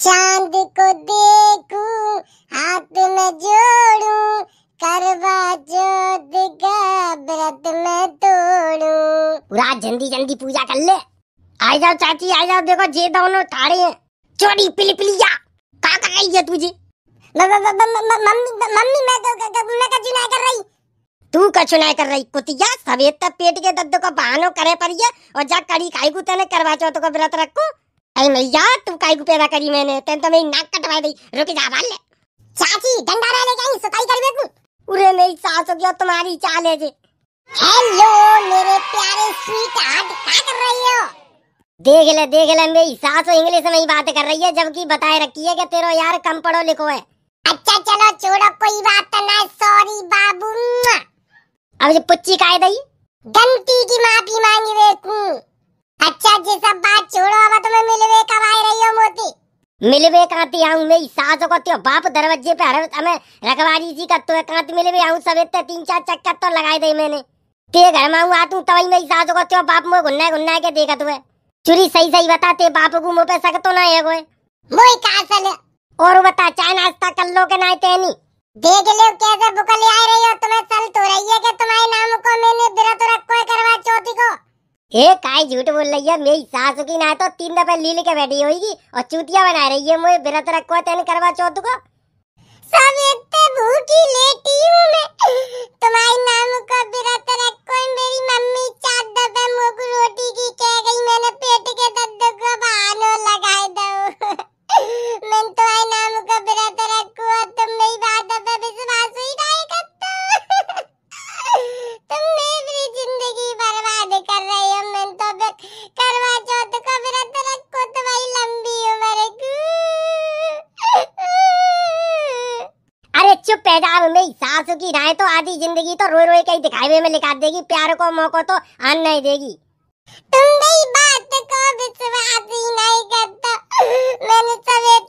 चांद को देखूं हाथ में जोड़ू करवा जो व्रत में तोड़ू रात जल्दी जल्दी पूजा कर ले आ जाओ चाची आ जाओ देखो जे दोनों थाड़े हैं चोरी पिली पिली जा कहा कर रही है तुझे मम्मी मैं तो मैं कचुनाई कर रही तू कचुनाई कर रही कुतिया सवेत पेट के दर्द को बहानो करे पर और जा कड़ी खाई को तेने करवा चौथ को व्रत रखू अरे मैया तू काय को पैदा करी मैंने तेन तो मेरी नाक कटवा दी रुक जा बाल चाची डंडा रे ले जाई सुताई करवे को उरे मेरी सास हो गया तुम्हारी चाल है जे हेलो मेरे प्यारे स्वीट हार्ट क्या कर रही हो देख ले देख ले मेरी सास इंग्लिश तो में ही बात कर रही है जबकि बताए रखी है कि तेरो यार कम पढ़ो लिखो है अच्छा चलो छोड़ो कोई बात ना सॉरी बाबू अब ये पुच्ची काय दई गंती की माफी मांगी बेकू अच्छा जी सब बात छोड़ो अब तुम्हें मिलवे कब आई रही हो मोती मिलवे कांती आऊं मैं सास को त्यो बाप दरवाजे पे हरे हमें रखवारी जी का तो कांती मिलवे आऊं सब इतने तीन चार चक्कर तो लगाए दई मैंने ते घर में आऊं आ तू तवई मैं सास को त्यो बाप मो गुन्ना गुन्ना के देखा तू चुरी सही सही बताते बाप को मो पे तो ना है कोई मोई कासल और बता चाय नाश्ता कर लो के ना तेनी देख लो कैसे बुकली आ रही हो तुम्हें ए काय झूठ बोल रही है मेरी सासू की ना तो तीन दफे लील के बैठी होगी और चूतिया बना रही है मुझे बिरत रखो तेन करवा चौथ को सब इतने भूखी लेटी हूँ मैं तुम्हारी नाम को बिरत रखो मेरी मम्मी चार दफे मुझको रोटी की कह गई मैंने पेट के दर्द को बहानो लग आंसू की राय तो आधी जिंदगी तो रोए रोए कहीं दिखाई में लिखा देगी प्यार को मौको तो आन नहीं देगी तुम भी बात को विश्वास ही नहीं करता मैंने सब एक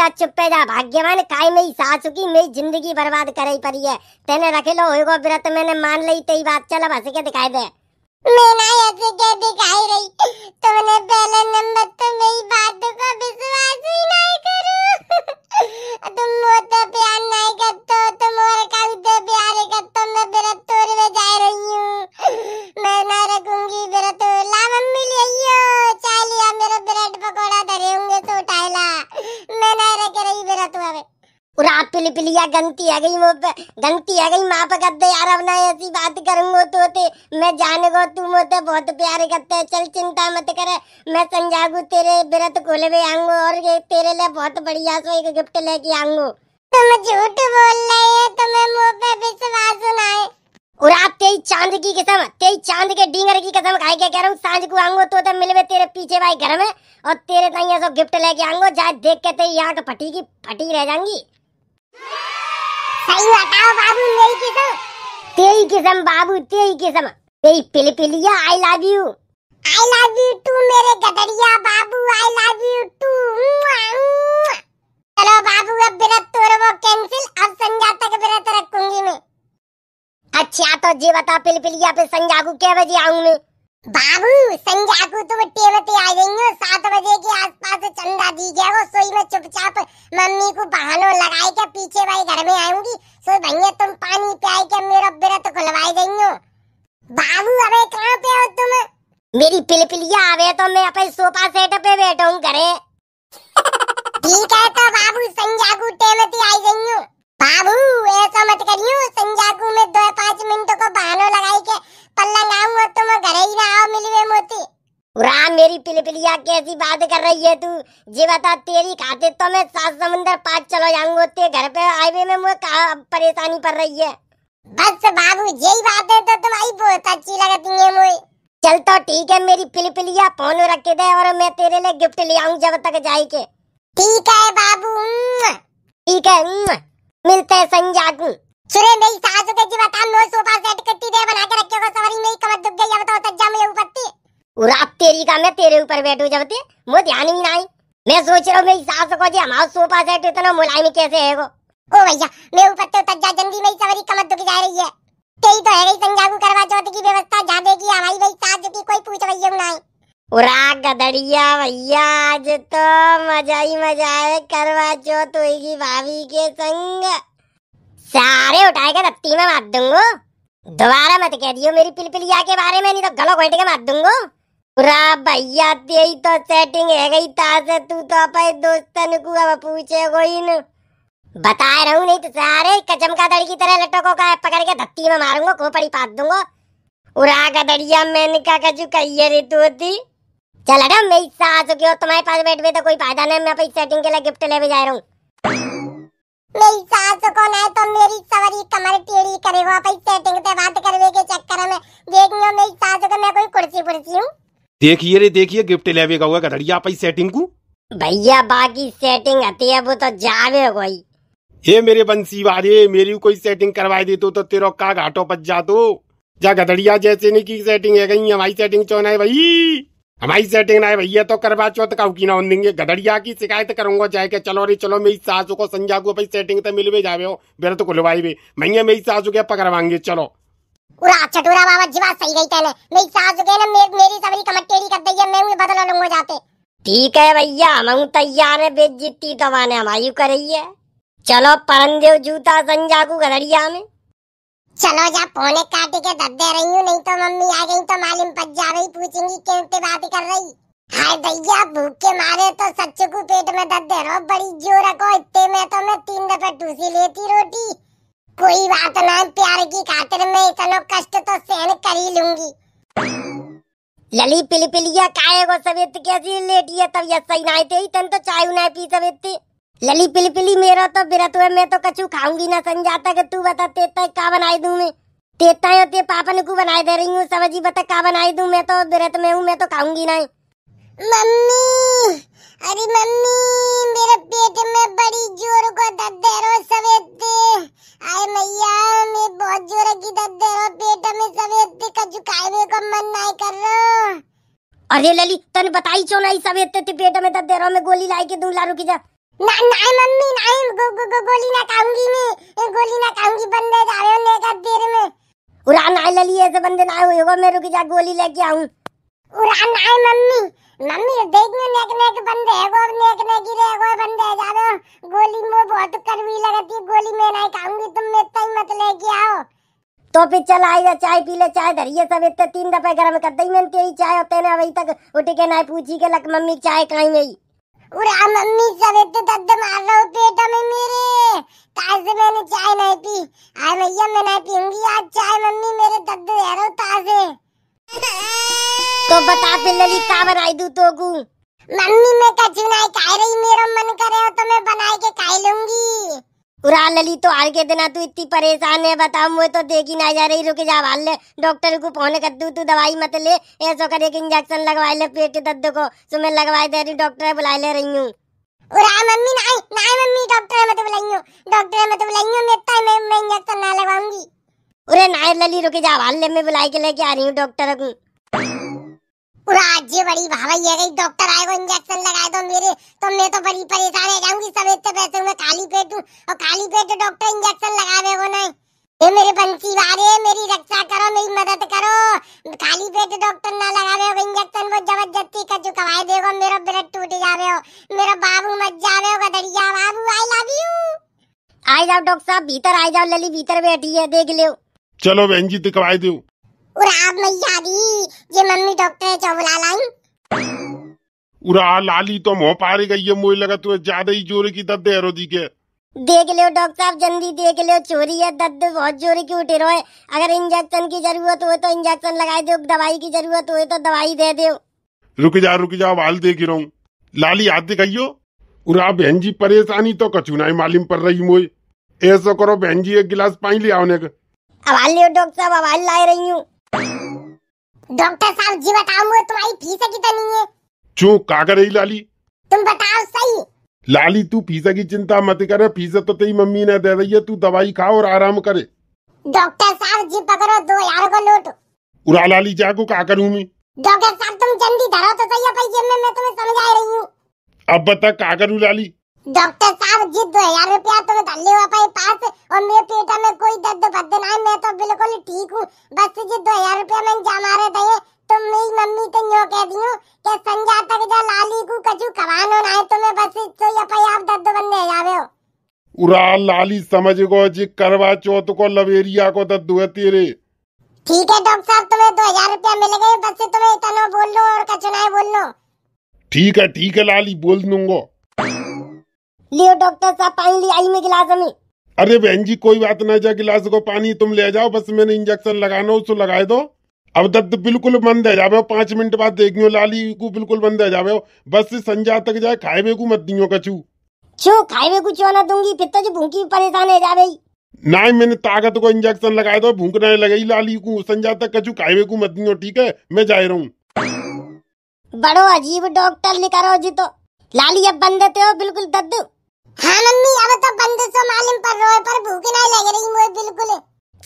जा चुप्पे जा भाग्यवान काय में सासु की मेरी जिंदगी बर्बाद करे पड़ी है तेने रखे लो होएगो व्रत मैंने मान ली तेरी बात चल अब हंस के दिखाई दे मैंने ऐसे के दिखाई रही तुमने पहले नंबर तो मेरी बात को विश्वास ही नहीं करो तुम मोटे तो प्यार नहीं करते तुम और कभी तो प्यार करते मैं व्रत तोड़ में जा रही हूँ रात पिली पिलिया गंती आ गई वो गंती आ गई माँ पकड़ते यार अब ना ऐसी बात करूंगो तो ते मैं जाने गो तुम होते बहुत प्यार करते चल चिंता मत करे मैं समझागू तेरे बिरत कोले में आऊंगो और ये तेरे लिए बहुत बढ़िया सो एक गिफ्ट लेके आऊंगो तुम झूठ बोल रहे हो तुम्हें मुंह पे विश्वास ना और आप तेरी चांद की कसम तेरी चांद के डिंगर की कसम खाए के कह रहा हूँ सांझ को आऊंगो तो तब मिलवे तेरे पीछे भाई घर में और तेरे तई ऐसा गिफ्ट लेके आऊंगो जाए देख के तेरी आंख फटी की फटी रह जाएंगी सही बताओ बाबू मेरी किस्म तेरी किस्म बाबू तेरी किस्म मेरी पिली पिली या I love you I love you too मेरे गदरिया बाबू आई लव यू टू चलो बाबू अब व्रत तोड़ वो कैंसिल अब संजा तक व्रत रखूंगी मैं अच्छा तो जी बता पिलपिलिया पे संजा को क्या बजे आऊं मैं बाबू संध्या को तो टेबल पे आ जाएंगे सात बजे के आसपास चंदा दी गया वो सोई में चुपचाप मम्मी को बहानो लगाए के पीछे भाई घर में आऊंगी सो भैया तुम पानी पे पियाए के मेरा व्रत खुलवाए देंगे बाबू अबे कहाँ पे हो तुम मेरी पिलपिलिया आवे तो मैं अपने सोफा सेट पे बैठा हूँ घरे ठीक है तो बाबू संध्या को टेबल पे आ जाएंगे बाबू ऐसा मत करियो संध्या को मैं दो पाँच मिनट को बहानो लगाई के पल्ला लाऊं तो मैं घरे ही ना आओ मिली वे मोती उरा मेरी पिलपिलिया कैसी बात कर रही है तू जी बता तेरी खाते तो मैं सात समुंदर पार चलो जाऊंगा ते घर पे आए हुए में मुझे परेशानी पड़ पर रही है बस बाबू यही बात है तो तुम्हारी बहुत अच्छी लगती है मुझे चल तो ठीक है मेरी पिलपिलिया फोन रख के दे और मैं तेरे लिए गिफ्ट ले आऊं जब तक जाए के ठीक है बाबू ठीक है मिलते हैं संजय सुरे मेरी सास उतर जी बता नो सोफा सेट कितनी देर बना के रखे हो सवरी मेरी कमर दुख गई अब तो तक जा मेरे ऊपर तेरी का मैं तेरे ऊपर बैठू जब ते मो ध्यान ही ना मैं सोच रहा हूं मेरी सास को जी हमारा सोफा सेट इतना मुलायम कैसे है वो ओ भैया मेरे ऊपर तो जल्दी मेरी सवरी कमर दुख जा रही है तेरी तो है गई संजागु करवा चौथ की व्यवस्था जा देगी हमारी भाई सास की कोई पूछ भैया ना उरा गदड़िया भैया आज तो मजा ही मजा है करवा चौथ होगी भाभी के संग सारे उठाए के रत्ती में मार दूंगो दोबारा मत कह दियो मेरी पिलपिलिया के बारे में नहीं तो गलो घोटे के मार दूंगो पूरा भैया तेई तो सेटिंग है गई ताजे तू तो अपने दोस्तन को अब पूछे कोई न बता रहा रहूं नहीं तो सारे कचम का दड़ी की तरह लटको का पकड़ के धत्ती में मारूंगा खोपड़ी पात दूंगा उरा का दड़िया मैंने का कचू कहिए रे तू थी चल अडम मैं इस आ चुकी हो तुम्हारे पास बैठ भी तो कोई फायदा नहीं मैं अपनी सेटिंग के लिए गिफ्ट ले जा रहा हूँ मैं इस आ चुका नहीं तो देखिए रे देखिए गिफ्ट लेवे का हुआ कदड़िया पाई सेटिंग को भैया बाकी सेटिंग आती है वो तो जावे कोई हे मेरे बंसी वाले मेरी कोई सेटिंग करवाई दे तो, तो तेरो का घाटो पच जा तो जा गदड़िया जैसे नहीं की सेटिंग है गई हमारी सेटिंग चो ना है भाई हमारी सेटिंग ना है भैया तो करवा चौथ का की ना देंगे गदड़िया की शिकायत करूंगा जाए के चलो रे चलो मेरी सासू को संजा को भाई सेटिंग तो मिलवे जावे हो बेरा तो खुलवाई भी मैया मेरी सासू के पकड़वाएंगे चलो उरा चटुरा बाबा जी बात सही गई तैने मेरी सास गए ना मेरी मेरी सबरी कमर टेढ़ी कर दई है मैं उन्हें बदला लूंगा जाते ठीक है भैया हम तैयार है बेज्जती दबाने तो हमारी कर रही है चलो परंदेव जूता संजा को गदरिया में चलो जा पौने काटे के दद दे रही हूँ नहीं तो मम्मी आ गई तो मालूम पड़ रही पूछेंगी क्यों ते बात कर रही हाय भैया भूख के मारे तो सच को पेट में दद दे रहो बड़ी जोर को इतने में तो मैं तीन दफा टूसी लेती रोटी कोई बात ना प्यार की खातिर मैं इतना कष्ट तो सहन कर ही लूंगी लली पिली पिलिया काहे को सवेत कैसी लेटी है तब यस सही नाई थे तन तो चाय ना पी सवेती लली पिली पिली मेरा तो बिरत हुए मैं तो कछु खाऊंगी ना समझाता के तू बता तेता का बनाए दूं मैं तेता है ते पापा ने को बनाए दे रही हूँ समझी बता का बनाए दूं मैं तो बिरत में हूँ मैं तो खाऊंगी ना मम्मी अरे मम्मी मेरे पेट में बड़ी जोर दर्द है मैया मैं बहुत जोर की दर्द है पेट में कछु खाने मन नहीं कर अरे लली तन बताई चो नहीं सवेत ते पेट में दर्द है मैं गोली लाई के दूं लारू जा ना ना मम्मी ना गो, गो, गो, गोली ना खाऊंगी मैं गोली ना खाऊंगी बंदे जा रहे हो लेकर देर में उड़ा ना लली ऐसे बंदे ना होगा मैं रुकी जा गोली लेके आऊं मम्मी मम्मी देखने नेक नेक है वो नेक नेक ही रहे वो है गोली बहुत कड़वी लगती गोली नहीं खाऊंगी तुम मत लेके आओ तो फिर चल आई जा चाय पी ले चाय धरिए सब इतने तीन दफे गर्म कर दी मैंने तेरी चाय होते ना अभी तक उठ के ना पूछी के लक मम्मी चाय खाई गई उड़ा मम्मी सब इतने दर्द मार रहा हूँ पेट में मेरे ताजे मैंने चाय नहीं पी आए भैया मैं नहीं पीऊंगी आज चाय मम्मी मेरे दर्द दे रहा हूँ ताजे तो बता फिर ललित का बनाई दू तो गु मम्मी मैं कछु नहीं खाए रही मेरा मन करे हो तो मैं बना के खा लूंगी उरा लली तो हाल के दिना तू इतनी परेशान है बताओ मुझे तो देखी ना जा रही रुके जा भाल डॉक्टर को फोन कर दू तू दवाई मत ले ऐसा कर एक इंजेक्शन लगवा ले पेट के दर्द को तो मैं लगवा दे रही डॉक्टर बुला ले रही हूँ उरा मम्मी ना ना मम्मी डॉक्टर मत बुलाइयो डॉक्टर मत बुलाइयो मैं तो मैं इंजेक्शन ना लगाऊंगी अरे नायर लली रुके जा हवाले में बुला के लेके आ रही हूँ डॉक्टर को पूरा आज ये बड़ी भावई है गई डॉक्टर आएगा इंजेक्शन लगाए तो मेरे तो मैं तो बड़ी परेशान हो जाऊंगी सब इतने तो पैसे में खाली पेट हूँ और खाली पेट डॉक्टर तो इंजेक्शन लगावे वो नहीं ये मेरे बंसी वाले मेरी रक्षा करो मेरी मदद करो खाली पेट डॉक्टर ना लगावे हो इंजेक्शन वो जबरदस्ती का जो कवाए देगो मेरा ब्लड टूट जावे हो मेरा बाबू मत जावे हो गदरिया बाबू आई लव यू आई जाओ डॉक्टर साहब भीतर आई जाओ लली भीतर बैठी है देख लियो चलो बहन जी दिखवाई दू मम्मी डॉक्टर लाली तो मोह गई है मुझे लगा ज्यादा ही जोर की दर्द है के देख लो डॉक्टर साहब जल्दी देख चोरी है दर्द बहुत जोर की उठे रहो अगर इंजेक्शन की जरूरत हो तो इंजेक्शन लगाए दो दवाई की जरूरत हो तो दवाई दे दो रुक जा रुक जा वाल देख रहा हूँ लाली हाथ दिखाइयो उरा बहन जी परेशानी तो कचुनाई मालिम मालूम पड़ रही मोई ऐसा करो बहन जी एक गिलास पानी ले का संभाल लियो डॉक्टर साहब आवाज ला रही हूँ डॉक्टर साहब जी बताओ मुझे तुम्हारी फीस कितनी है चो का कर रही लाली तुम बताओ सही लाली तू फीसा की चिंता मत करे फीसा तो तेरी मम्मी ने दे रही है तू दवाई खा और आराम करे डॉक्टर साहब जी पकड़ो दो यार को लूट उड़ा लाली जा का क्या करूँ मैं डॉक्टर साहब तुम जल्दी धरो तो सही है पैसे में मैं तुम्हें समझा रही हूँ अब बता का करूँ लाली डॉक्टर साहब जी दो हजार रुपया तो धल्ले हुआ पाई पास और मेरे पेट में कोई दर्द भद्द नहीं मैं तो बिल्कुल ठीक हूँ बस जी दो हजार रुपया मैंने जमा रहे थे तो मेरी मम्मी तो यो कह दी हूँ कि संजा तक जा लाली को कछु खवानो ना है तो मैं बस तो ये पाई आप दर्द बंदे जावे हो उरा लाली समझ गो जी करवा चौथ को लवेरिया को दर्द हुए तेरे ठीक है डॉक्टर साहब तुम्हें दो हजार रुपया मिल गए बस तुम्हें इतना बोल लो और कछु ना बोल लो ठीक है ठीक है लाली बोल दूंगा लियो डॉक्टर साहब पानी ले आई मैं गिलास में अरे बहन जी कोई बात ना जा गिलास को पानी तुम ले जाओ बस मैंने इंजेक्शन लगाना उसको लगा दो अब तो बिल्कुल बंद है जावे पांच मिनट बाद देखियो लाली को बिल्कुल बंद है जावे बस संजा तक जाए खाए को मत दियो कछु छो खाए को क्यों ना दूंगी फिर तो जो भूखी परेशान है जावे ना मैंने ताकत को इंजेक्शन लगाया दो भूख ना लगाई लाली को संजा तक कछु खाए को मत दियो ठीक है मैं जा रहा हूँ बड़ो अजीब डॉक्टर रहो जी तो लाली अब बंद हो तो बिल्कुल दद्दू हाँ मम्मी अब तो बंद सो मालूम पर रोए पर भूख नहीं लग रही मुझे बिल्कुल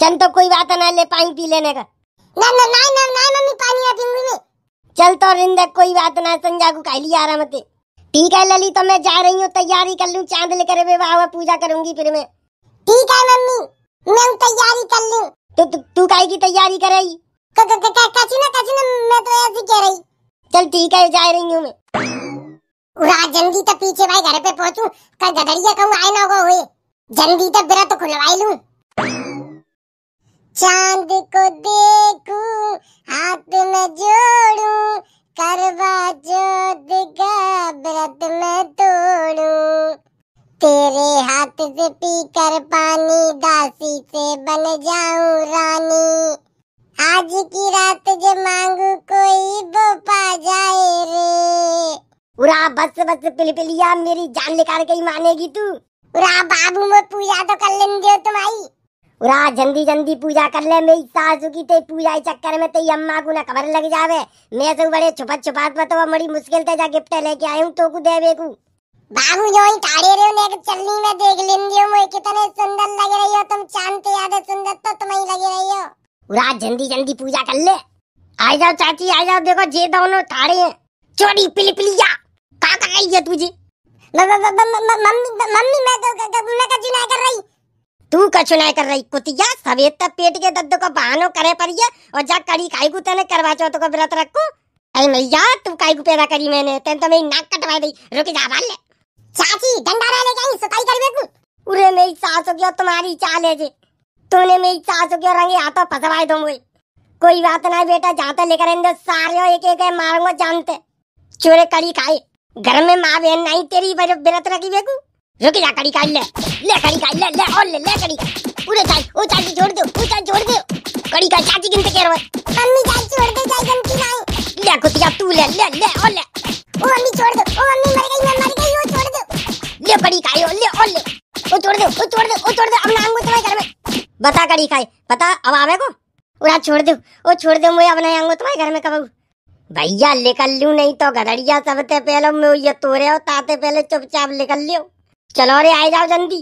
चल तो कोई बात ना ले पानी पी लेने का ना ना ना ना ना ना मम्मी पानी ना पीऊंगी मैं चल तो रिंदा कोई बात ना संजा को कह लिया आराम से ठीक है लली तो मैं जा रही हूँ तैयारी कर लूँ चांद लेकर विवाह पूजा करूंगी फिर मैं ठीक है मम्मी मैं तैयारी कर लूँ तो तू काहे की तैयारी कर रही कैसी ना कैसी ना मैं तो ऐसे कह रही चल ठीक है जा रही हूँ मैं उड़ा जल्दी तो पीछे भाई घर पे पहुंचू कल गदरिया कहूँ आए ना होगा जल्दी तो बिरा तो खुलवाई लू चांद को देखू हाथ में जोड़ू करवा जो का व्रत में तोड़ू तेरे हाथ से पी कर पानी दासी से बन जाऊं रानी आज की रात जब मांगू कोई वो पा जाए रे उरा बस बस पिलपिलिया मेरी जान निकाल के ही मानेगी तू उरा बाबू में पूजा तो कर लेंगे तुम्हारी उरा जल्दी जल्दी पूजा कर ले मेरी सासू की ते पूजा चक्कर में तेरी अम्मा को ना खबर लग जावे मैं तो बड़े छुपा छुपा तो, तो बड़ी मुश्किल से जा गिफ्ट लेके आया हूँ तो को देवे को बाबू जो ही ठाड़े रहे हो चलनी में देख लेंगे हो मुझे कितने सुंदर लग रही हो तुम चांद पे ज्यादा सुंदर तो तुम ही लग रही हो उरा जल्दी जल्दी पूजा कर ले आ जाओ चाची आ जाओ देखो जे दोनों ठाड़े हैं चोरी पिलपिलिया का गई है तुझे मम्मी मैं तो मैं का तो चुनाव कर रही तू का चुनाई कर रही कुतिया सवेत तक पेट के दर्द को बहानो करे पर और जा कड़ी काई को तेने करवा चौथ तो को व्रत रखो अरे मैया तू काई को पैदा करी मैंने तेन तो मेरी नाक कटवा दी रुक जा बाल ले चाची डंडा ले जाई सताई करवे को उरे मेरी सास हो तुम्हारी चाल है जी तूने मेरी सास हो रंगे हाथों फसवाए दो मुझे कोई बात ना बेटा जाता लेकर इन सारे एक एक मारूंगा जानते चोरे कड़ी खाई घर में माँ बहन नहीं तेरी बजो बिरत रखी बेकू रुक जा कड़ी काट ले ले कड़ी काट ले ले और ले ले कड़ी पूरे चाय ओ चाची छोड़ दे ओ चाची छोड़ दे कड़ी का चाची गिनते कह रहा है मम्मी चाची छोड़ दे चाय गमती नहीं ले कुतिया तू ले ले ले और ले ओ मम्मी छोड़ दे ओ मम्मी मर गई मैं मर गई ओ छोड़ दे ले कड़ी का खायो ले और ले ओ छोड़ दे ओ छोड़ दे ओ छोड़ दे अब नाम तुम्हारे घर में बता कड़ी खाए पता अब आवे को उड़ा छोड़ दे ओ छोड़ दे मुझे अब नहीं आऊंगा तुम्हारे घर में कबू भैया निकल लू नहीं तो गदड़िया सबसे पहले मैं ये तोरे हो ताते पहले चुपचाप निकल लियो चलो रे आ जाओ जल्दी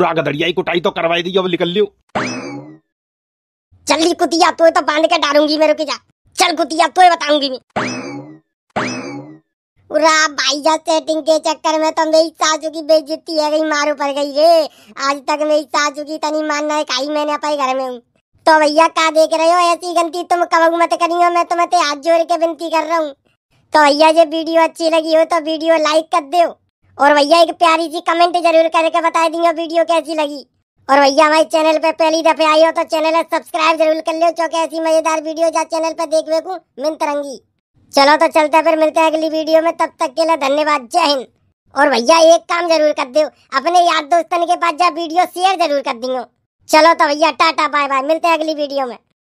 उरा गदड़िया ही कुटाई तो करवाई दी अब निकल लियो चल ली कुतिया तो तो बांध के डालूंगी मेरे के जा चल कुतिया तो बताऊंगी मैं उरा भाई जा सेटिंग के चक्कर में तो मेरी सासू की बेइज्जती है गई मारो पड़ गई रे आज तक मेरी सासू की तनी मानना है काई मैंने अपने घर में हूँ तो भैया का देख रहे हो ऐसी गलती तुम कब मत करियो मैं तुम्हें तो हाथ जोड़ के विनती कर रहा हूँ तो भैया जब वीडियो अच्छी लगी हो तो वीडियो लाइक कर दो और भैया एक प्यारी सी कमेंट जरूर करके बता देंगे वीडियो कैसी लगी और भैया हमारे चैनल पे पहली दफे आई हो तो चैनल सब्सक्राइब जरूर कर लो क्योंकि ऐसी मजेदार वीडियो जा चैनल पे देख बेकू मिन तरंगी चलो तो चलते फिर मिलते हैं अगली वीडियो में तब तक के लिए धन्यवाद जय हिंद और भैया एक काम जरूर कर दो अपने यार दोस्तन के पास जा वीडियो शेयर जरूर कर दियो चलो तो भैया टाटा बाय बाय मिलते हैं अगली वीडियो में